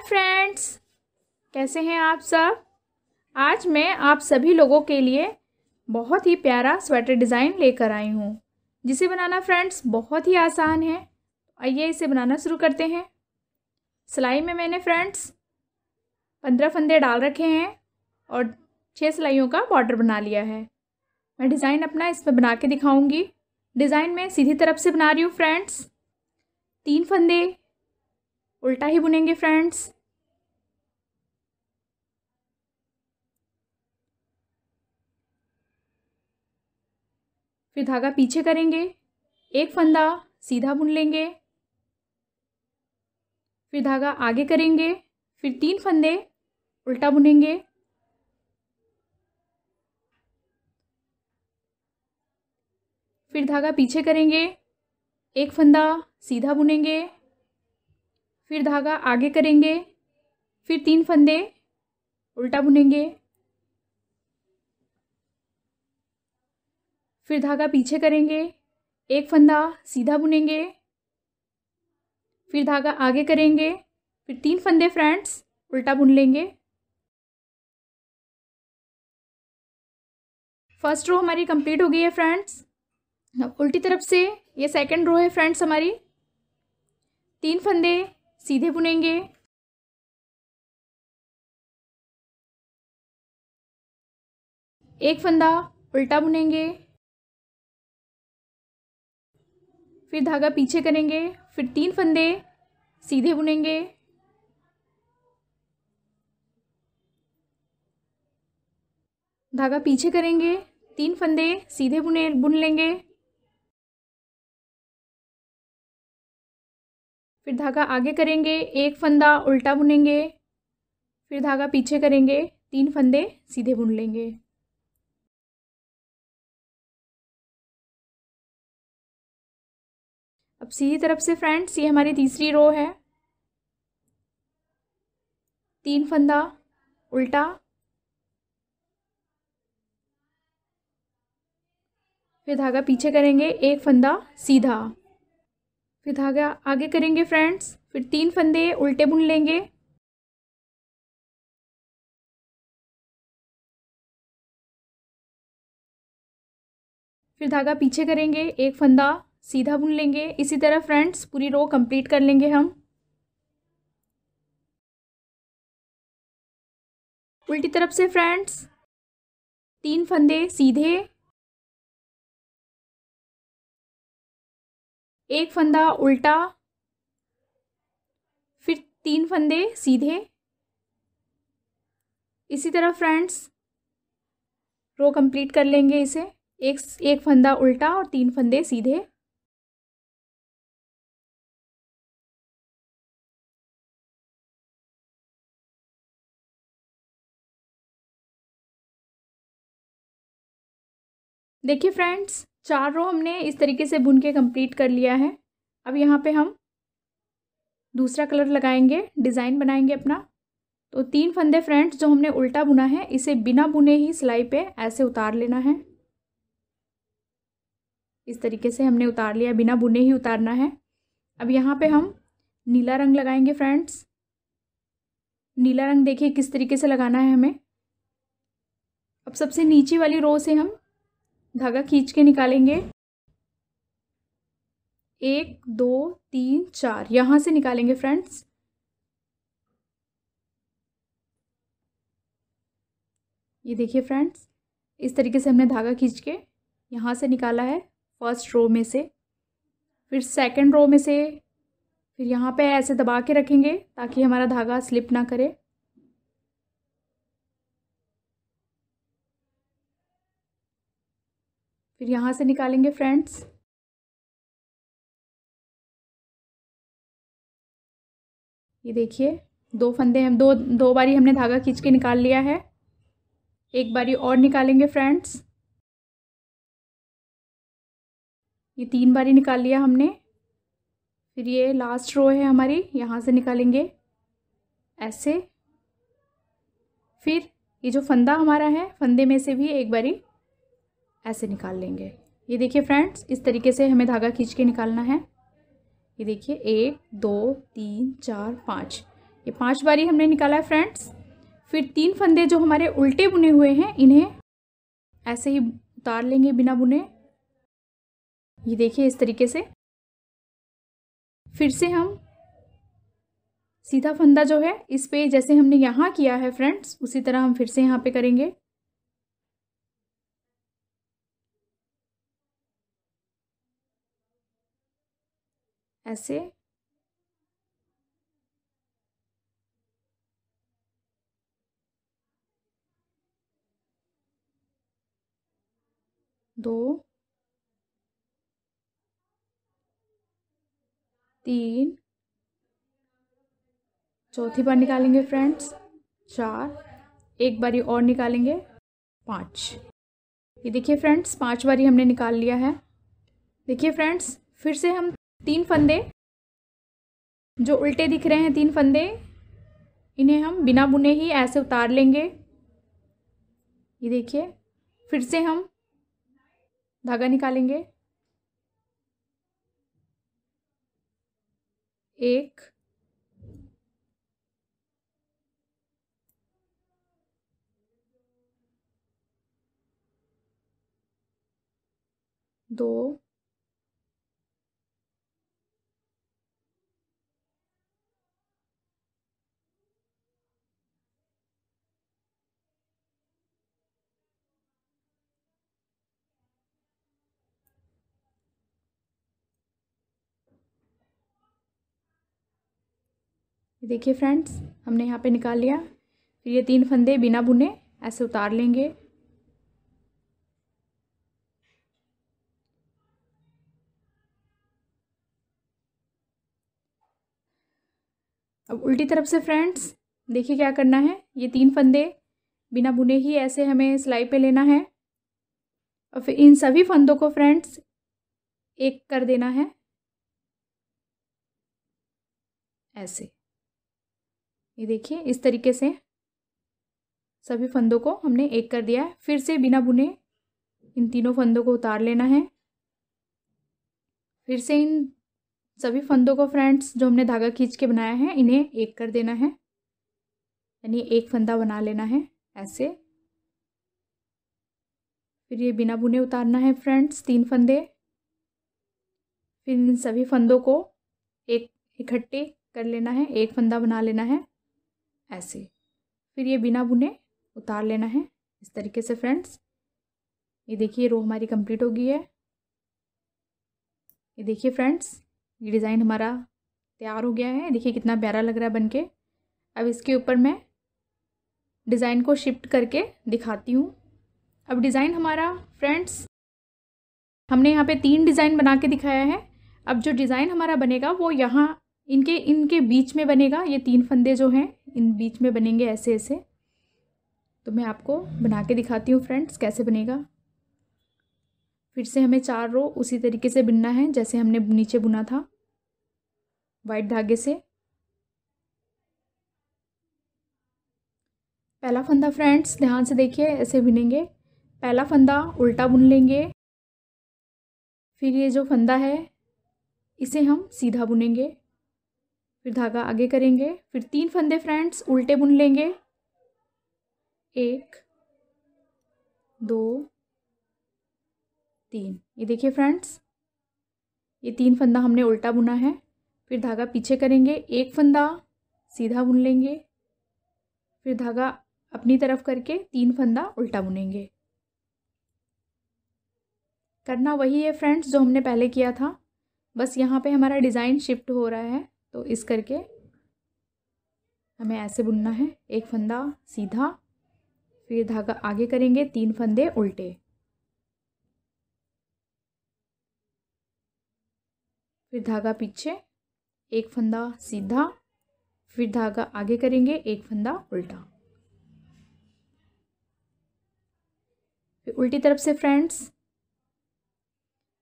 Hi friends कैसे हैं आप सब आज मैं आप सभी लोगों के लिए बहुत ही प्यारा स्वेटर डिज़ाइन लेकर आई हूँ जिसे बनाना फ्रेंड्स बहुत ही आसान है आइए इसे बनाना शुरू करते हैं सिलाई में मैंने फ्रेंड्स पंद्रह फंदे डाल रखे हैं और छः सिलाइयों का बॉर्डर बना लिया है मैं डिज़ाइन अपना इसमें बना के दिखाऊँगी डिज़ाइन मैं सीधी तरफ से बना रही हूँ फ्रेंड्स तीन फंदे उल्टा ही बुनेंगे फ्रेंड्स फिर धागा पीछे करेंगे एक फंदा सीधा बुन लेंगे फिर धागा आगे करेंगे फिर तीन फंदे उल्टा बुनेंगे फिर धागा पीछे करेंगे एक फंदा सीधा बुनेंगे फिर धागा आगे करेंगे फिर तीन फंदे उल्टा बुनेंगे फिर धागा पीछे करेंगे एक फंदा सीधा बुनेंगे फिर धागा आगे करेंगे फिर तीन फंदे फ्रेंड्स उल्टा बुन लेंगे फर्स्ट रो हमारी कंप्लीट हो गई है फ्रेंड्स उल्टी तरफ से ये सेकंड रो है फ्रेंड्स हमारी तीन फंदे सीधे बुनेंगे एक फंदा उल्टा बुनेंगे फिर धागा पीछे करेंगे फिर तीन फंदे सीधे बुनेंगे धागा पीछे करेंगे तीन फंदे सीधे बुने बुन लेंगे फिर धागा आगे करेंगे एक फंदा उल्टा बुनेंगे फिर धागा पीछे करेंगे तीन फंदे सीधे बुन लेंगे अब सीधी तरफ से फ्रेंड्स ये हमारी तीसरी रो है तीन फंदा उल्टा फिर धागा पीछे करेंगे एक फंदा सीधा फिर धागा तो आगे करेंगे फ्रेंड्स फिर तीन फंदे उल्टे बुन लेंगे फिर धागा तो पीछे करेंगे एक फंदा सीधा बुन लेंगे इसी तरह फ्रेंड्स पूरी रो कंप्लीट कर लेंगे हम उल्टी तरफ से फ्रेंड्स तीन फंदे सीधे एक फंदा उल्टा फिर तीन फंदे सीधे इसी तरह फ्रेंड्स रो कंप्लीट कर लेंगे इसे एक एक फंदा उल्टा और तीन फंदे सीधे देखिए फ्रेंड्स चार रो हमने इस तरीके से बुन के कंप्लीट कर लिया है अब यहाँ पे हम दूसरा कलर लगाएंगे डिज़ाइन बनाएंगे अपना तो तीन फंदे फ्रेंड्स जो हमने उल्टा बुना है इसे बिना बुने ही सिलाई पे ऐसे उतार लेना है इस तरीके से हमने उतार लिया बिना बुने ही उतारना है अब यहाँ पे हम नीला रंग लगाएंगे फ्रेंड्स नीला रंग देखिए किस तरीके से लगाना है हमें अब सबसे नीचे वाली रो से हम धागा खींच के निकालेंगे एक दो तीन चार यहाँ से निकालेंगे फ्रेंड्स ये देखिए फ्रेंड्स इस तरीके से हमने धागा खींच के यहाँ से निकाला है फर्स्ट रो में से फिर सेकंड रो में से फिर यहाँ पे ऐसे दबा के रखेंगे ताकि हमारा धागा स्लिप ना करे फिर यहाँ से निकालेंगे फ्रेंड्स ये देखिए दो फंदे हम दो दो बारी हमने धागा खींच के निकाल लिया है एक बारी और निकालेंगे फ्रेंड्स ये तीन बारी निकाल लिया हमने फिर ये लास्ट रो है हमारी यहाँ से निकालेंगे ऐसे फिर ये जो फंदा हमारा है फंदे में से भी एक बारी ऐसे निकाल लेंगे ये देखिए फ्रेंड्स इस तरीके से हमें धागा खींच के निकालना है ये देखिए एक दो तीन चार पाँच ये पांच बारी हमने निकाला है फ्रेंड्स फिर तीन फंदे जो हमारे उल्टे बुने हुए हैं इन्हें ऐसे ही उतार लेंगे बिना बुने ये देखिए इस तरीके से फिर से हम सीधा फंदा जो है इस पे जैसे हमने यहाँ किया है फ्रेंड्स उसी तरह हम फिर से यहाँ पे करेंगे ऐसे दो तीन चौथी बार निकालेंगे फ्रेंड्स चार एक बारी और निकालेंगे पाँच ये देखिए फ्रेंड्स पांच बारी हमने निकाल लिया है देखिए फ्रेंड्स फिर से हम तीन फंदे जो उल्टे दिख रहे हैं तीन फंदे इन्हें हम बिना बुने ही ऐसे उतार लेंगे ये देखिए फिर से हम धागा निकालेंगे एक दो देखिए फ्रेंड्स हमने यहाँ पे निकाल लिया फिर ये तीन फंदे बिना बुने ऐसे उतार लेंगे अब उल्टी तरफ से फ्रेंड्स देखिए क्या करना है ये तीन फंदे बिना बुने ही ऐसे हमें सिलाई पे लेना है और फिर इन सभी फंदों को फ्रेंड्स एक कर देना है ऐसे ये देखिए इस तरीके से सभी फंदों को हमने एक कर दिया है फिर से बिना बुने इन तीनों फंदों को उतार लेना है फिर से इन सभी फंदों को फ्रेंड्स जो हमने धागा खींच के बनाया है इन्हें एक कर देना है यानी एक फंदा बना लेना है ऐसे फिर ये बिना बुने उतारना है फ्रेंड्स तीन फंदे फिर इन सभी फंदों को एक इकट्ठे कर लेना है एक फंदा बना लेना है ऐसे फिर ये बिना बुने उतार लेना है इस तरीके से फ्रेंड्स ये देखिए रो हमारी कंप्लीट हो गई है ये देखिए फ्रेंड्स ये डिज़ाइन हमारा तैयार हो गया है देखिए कितना प्यारा लग रहा है बनके अब इसके ऊपर मैं डिज़ाइन को शिफ्ट करके दिखाती हूँ अब डिज़ाइन हमारा फ्रेंड्स हमने यहाँ पे तीन डिज़ाइन बना के दिखाया है अब जो डिज़ाइन हमारा बनेगा वो यहाँ इनके इनके बीच में बनेगा ये तीन फंदे जो हैं इन बीच में बनेंगे ऐसे ऐसे तो मैं आपको बना के दिखाती हूँ फ्रेंड्स कैसे बनेगा फिर से हमें चार रो उसी तरीके से बुनना है जैसे हमने नीचे बुना था वाइट धागे से पहला फंदा फ्रेंड्स ध्यान से देखिए ऐसे बुनेंगे पहला फंदा उल्टा बुन लेंगे फिर ये जो फंदा है इसे हम सीधा बुनेंगे फिर धागा आगे करेंगे फिर तीन फंदे फ्रेंड्स उल्टे बुन लेंगे एक दो तीन ये देखिए फ्रेंड्स ये तीन फंदा हमने उल्टा बुना है फिर धागा पीछे करेंगे एक फंदा सीधा बुन लेंगे फिर धागा अपनी तरफ करके तीन फंदा उल्टा बुनेंगे करना वही है फ्रेंड्स जो हमने पहले किया था बस यहाँ पे हमारा डिज़ाइन शिफ्ट हो रहा है तो इस करके हमें ऐसे बुनना है एक फंदा सीधा फिर धागा आगे करेंगे तीन फंदे उल्टे फिर धागा पीछे एक फंदा सीधा फिर धागा आगे करेंगे एक फंदा उल्टा फिर उल्टी तरफ से फ्रेंड्स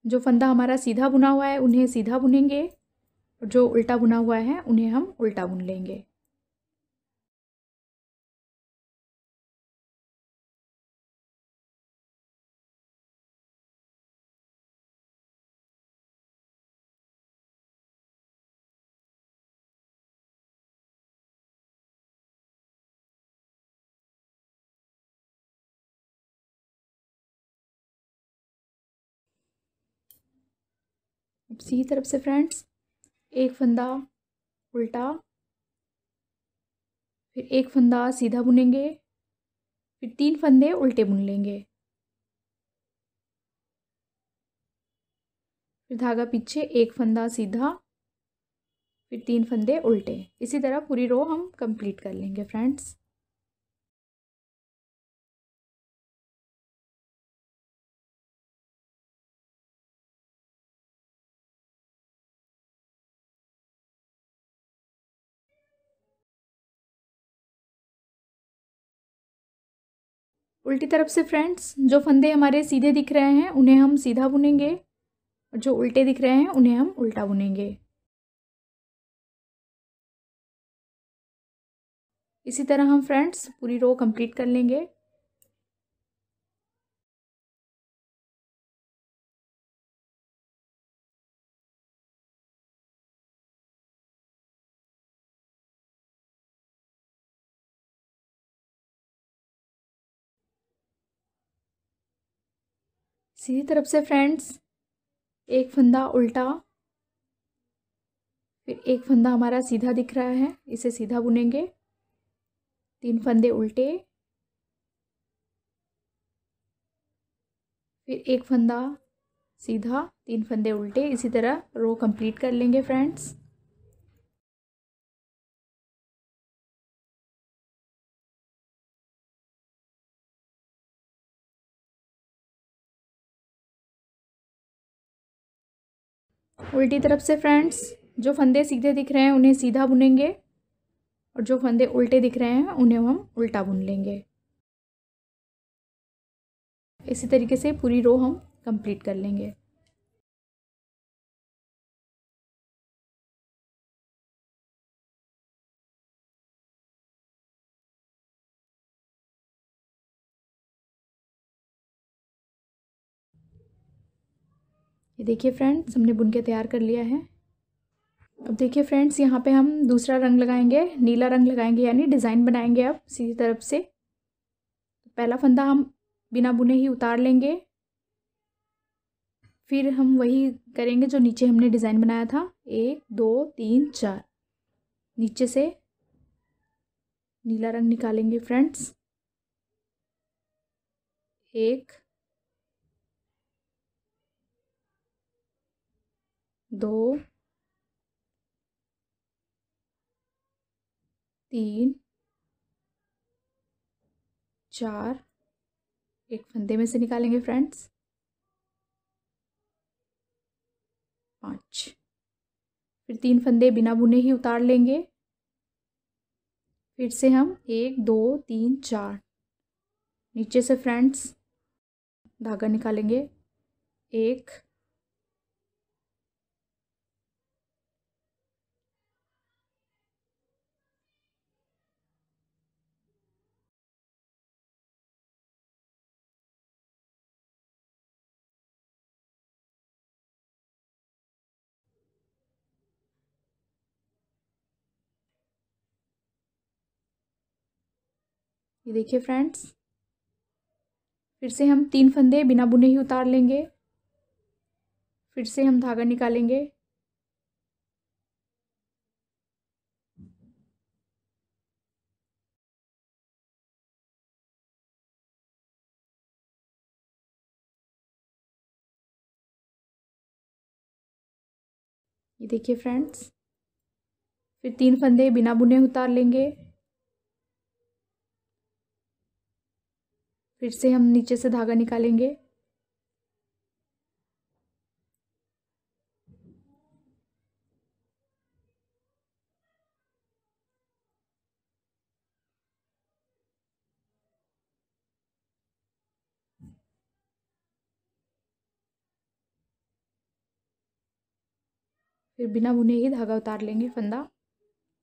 जो फंदा हमारा सीधा बुना हुआ है उन्हें सीधा बुनेंगे और जो उल्टा बुना हुआ है उन्हें हम उल्टा बुन लेंगे सी तरफ से फ्रेंड्स एक फंदा उल्टा फिर एक फंदा सीधा बुनेंगे फिर तीन फंदे उल्टे बुन लेंगे फिर धागा पीछे एक फंदा सीधा फिर तीन फंदे उल्टे इसी तरह पूरी रो हम कंप्लीट कर लेंगे फ्रेंड्स उल्टी तरफ से फ्रेंड्स जो फंदे हमारे सीधे दिख रहे हैं उन्हें हम सीधा बुनेंगे और जो उल्टे दिख रहे हैं उन्हें हम उल्टा बुनेंगे इसी तरह हम फ्रेंड्स पूरी रो कंप्लीट कर लेंगे सीधी तरफ से फ्रेंड्स एक फंदा उल्टा फिर एक फंदा हमारा सीधा दिख रहा है इसे सीधा बुनेंगे तीन फंदे उल्टे फिर एक फंदा सीधा तीन फंदे उल्टे इसी तरह रो कंप्लीट कर लेंगे फ्रेंड्स उल्टी तरफ से फ्रेंड्स जो फंदे सीधे दिख रहे हैं उन्हें सीधा बुनेंगे और जो फंदे उल्टे दिख रहे हैं उन्हें हम उल्टा बुन लेंगे इसी तरीके से पूरी रो हम कंप्लीट कर लेंगे ये देखिए फ्रेंड्स हमने बुन के तैयार कर लिया है अब देखिए फ्रेंड्स यहाँ पे हम दूसरा रंग लगाएंगे नीला रंग लगाएंगे यानी डिज़ाइन बनाएंगे अब सीधी तरफ से पहला फंदा हम बिना बुने ही उतार लेंगे फिर हम वही करेंगे जो नीचे हमने डिज़ाइन बनाया था एक दो तीन चार नीचे से नीला रंग निकालेंगे फ्रेंड्स एक दो तीन चार एक फंदे में से निकालेंगे फ्रेंड्स पाँच फिर तीन फंदे बिना बुने ही उतार लेंगे फिर से हम एक दो तीन चार नीचे से फ्रेंड्स धागा निकालेंगे एक ये देखिए फ्रेंड्स फिर से हम तीन फंदे बिना बुने ही उतार लेंगे फिर से हम धागा निकालेंगे ये देखिए फ्रेंड्स फिर तीन फंदे बिना बुने उतार लेंगे फिर से हम नीचे से धागा निकालेंगे फिर बिना बुने ही धागा उतार लेंगे फंदा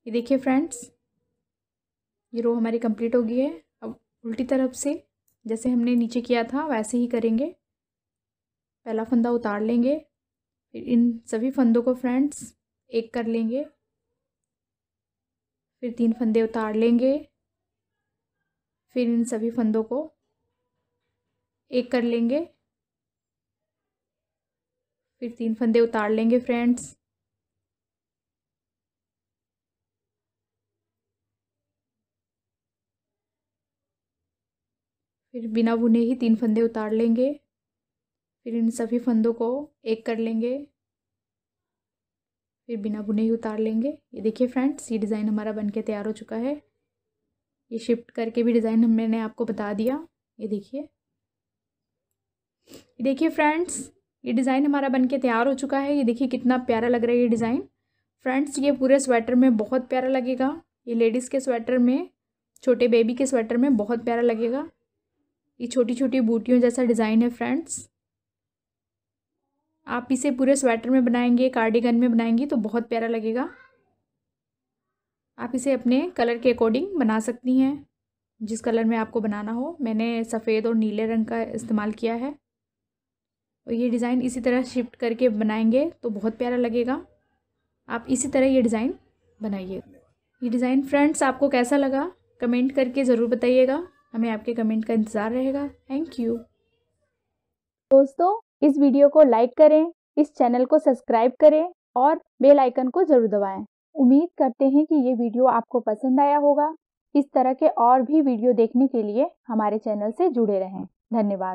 ये देखिए फ्रेंड्स ये रो हमारी कंप्लीट हो गई है अब उल्टी तरफ से जैसे हमने नीचे किया था वैसे ही करेंगे पहला फंदा उतार लेंगे फिर इन सभी फंदों को फ्रेंड्स एक कर लेंगे फिर तीन फंदे उतार लेंगे फिर इन सभी फंदों को एक कर लेंगे फिर तीन फंदे उतार लेंगे फ्रेंड्स फिर बिना बुने ही तीन फंदे उतार लेंगे फिर इन सभी फंदों को एक कर लेंगे फिर बिना बुने ही उतार लेंगे ये देखिए फ्रेंड्स ये डिज़ाइन हमारा बनके तैयार हो चुका है ये शिफ्ट करके भी डिज़ाइन हम मैंने आपको बता दिया ये देखिए देखिए फ्रेंड्स ये डिज़ाइन हमारा बनके तैयार हो चुका है ये देखिए कितना प्यारा लग रहा है ये डिज़ाइन फ्रेंड्स ये पूरे स्वेटर में बहुत प्यारा लगेगा ये लेडीज़ के स्वेटर में छोटे बेबी के स्वेटर में बहुत प्यारा लगेगा ये छोटी छोटी बूटियों जैसा डिज़ाइन है फ्रेंड्स आप इसे पूरे स्वेटर में बनाएंगे कार्डिगन में बनाएंगी तो बहुत प्यारा लगेगा आप इसे अपने कलर के अकॉर्डिंग बना सकती हैं जिस कलर में आपको बनाना हो मैंने सफ़ेद और नीले रंग का इस्तेमाल किया है और ये डिज़ाइन इसी तरह शिफ्ट करके बनाएंगे तो बहुत प्यारा लगेगा आप इसी तरह ये डिज़ाइन बनाइए ये डिज़ाइन फ्रेंड्स आपको कैसा लगा कमेंट करके ज़रूर बताइएगा हमें आपके कमेंट का इंतज़ार रहेगा थैंक यू दोस्तों इस वीडियो को लाइक करें इस चैनल को सब्सक्राइब करें और बेल आइकन को ज़रूर दबाएं। उम्मीद करते हैं कि ये वीडियो आपको पसंद आया होगा इस तरह के और भी वीडियो देखने के लिए हमारे चैनल से जुड़े रहें धन्यवाद